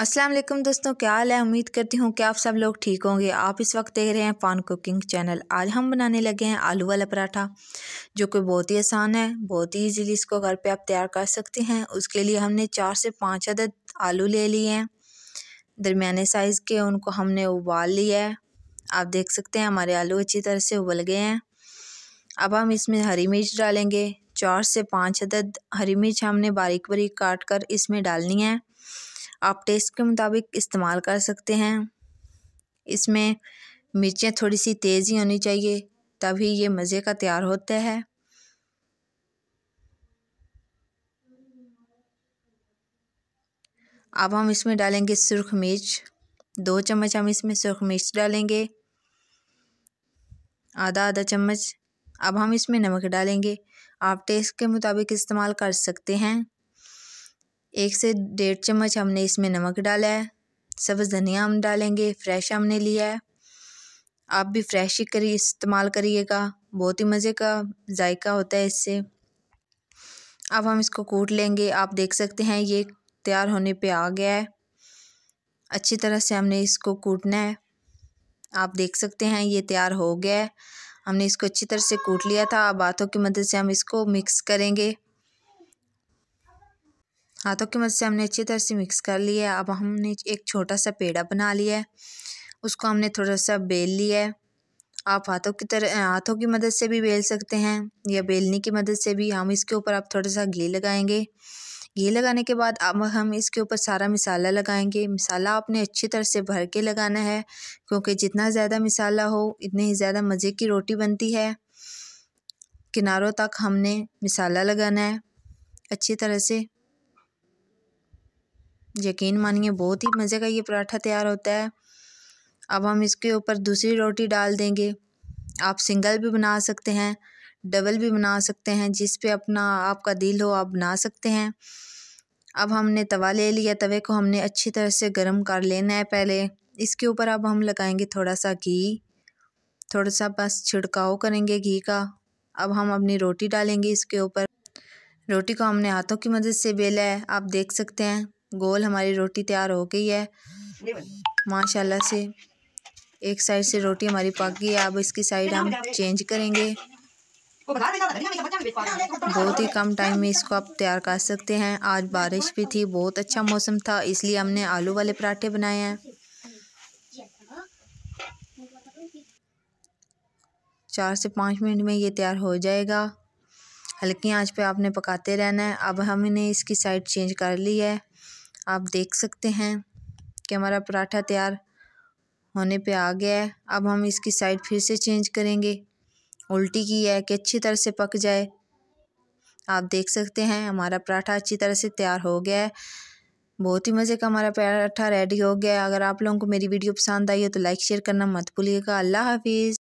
अस्सलाम वालेकुम दोस्तों क्या हाल है उम्मीद करती हूँ कि आप सब लोग ठीक होंगे आप इस वक्त देख रहे हैं पान कुकिंग चैनल आज हम बनाने लगे हैं आलू वाला पराठा जो कि बहुत ही आसान है बहुत ही ईजीली इसको घर पे आप तैयार कर सकते हैं उसके लिए हमने चार से पाँच अदद आलू ले लिए हैं दरमियाने साइज़ के उनको हमने उबाल लिया है आप देख सकते हैं हमारे आलू अच्छी तरह से उबल गए हैं अब हम इसमें हरी मिर्च डालेंगे चार से पाँच अदद हरी मिर्च हमने बारीक बारीक काट कर इसमें डालनी है आप टेस्ट के मुताबिक इस्तेमाल कर सकते हैं इसमें मिर्चें थोड़ी सी तेज़ ही होनी चाहिए तभी ये मज़े का तैयार होता है अब हम इसमें डालेंगे सुरख मिर्च दो चम्मच हम इसमें सुरख मिर्च डालेंगे आधा आधा चम्मच अब हम इसमें नमक डालेंगे आप टेस्ट के मुताबिक इस्तेमाल कर सकते हैं एक से डेढ़ चम्मच हमने इसमें नमक डाला है सब्ज़ धनिया हम डालेंगे फ्रेश हमने लिया है आप भी फ्रेश ही करिए इस्तेमाल करिएगा बहुत ही मज़े का जायका होता है इससे अब हम इसको कूट लेंगे आप देख सकते हैं ये तैयार होने पे आ गया है अच्छी तरह से हमने इसको कूटना है आप देख सकते हैं ये तैयार हो गया है हमने इसको अच्छी तरह से कूट लिया था अब हाथों की मदद से हम इसको मिक्स करेंगे हाथों की मदद से हमने अच्छी तरह से मिक्स कर लिया है अब हमने एक छोटा सा पेड़ा बना लिया है उसको हमने थोड़ा सा बेल लिया है आप हाथों की तरह हाथों की मदद से भी बेल सकते हैं या बेलने की मदद से भी हम इसके ऊपर आप थोड़ा सा घी लगाएंगे घी लगाने के बाद अब हम इसके ऊपर सारा मसाला लगाएंगे मसाला आपने अच्छी तरह से भर के लगाना है क्योंकि जितना ज़्यादा मसाला हो इतने ही ज़्यादा मज़े की रोटी बनती है किनारों तक हमने मसाला लगाना है अच्छी तरह से यकीन मानिए बहुत ही मज़े का ये पराठा तैयार होता है अब हम इसके ऊपर दूसरी रोटी डाल देंगे आप सिंगल भी बना सकते हैं डबल भी बना सकते हैं जिस पे अपना आपका दिल हो आप बना सकते हैं अब हमने तवा ले लिया तवे को हमने अच्छी तरह से गर्म कर लेना है पहले इसके ऊपर अब हम लगाएंगे थोड़ा सा घी थोड़ा सा बस छिड़काव करेंगे घी का अब हम अपनी रोटी डालेंगे इसके ऊपर रोटी को हमने हाथों की मदद से बेला है आप देख सकते हैं गोल हमारी रोटी तैयार हो गई है माशाल्लाह से एक साइड से रोटी हमारी पक गई है अब इसकी साइड हम चेंज करेंगे बहुत ही कम टाइम में इसको आप तैयार कर सकते हैं आज बारिश भी थी बहुत अच्छा मौसम था इसलिए हमने आलू वाले पराठे बनाए हैं चार से पाँच मिनट में ये तैयार हो जाएगा हल्की आंच पे आपने पकाते रहना है अब हमने इसकी साइड चेंज कर ली है आप देख सकते हैं कि हमारा पराठा तैयार होने पे आ गया है अब हम इसकी साइड फिर से चेंज करेंगे उल्टी की है कि अच्छी तरह से पक जाए आप देख सकते हैं हमारा पराठा अच्छी तरह से तैयार हो गया है बहुत ही मज़े का हमारा पराठा रेडी हो गया है अगर आप लोगों को मेरी वीडियो पसंद आई हो तो लाइक शेयर करना मत भूलिएगा अल्लाह हाफिज़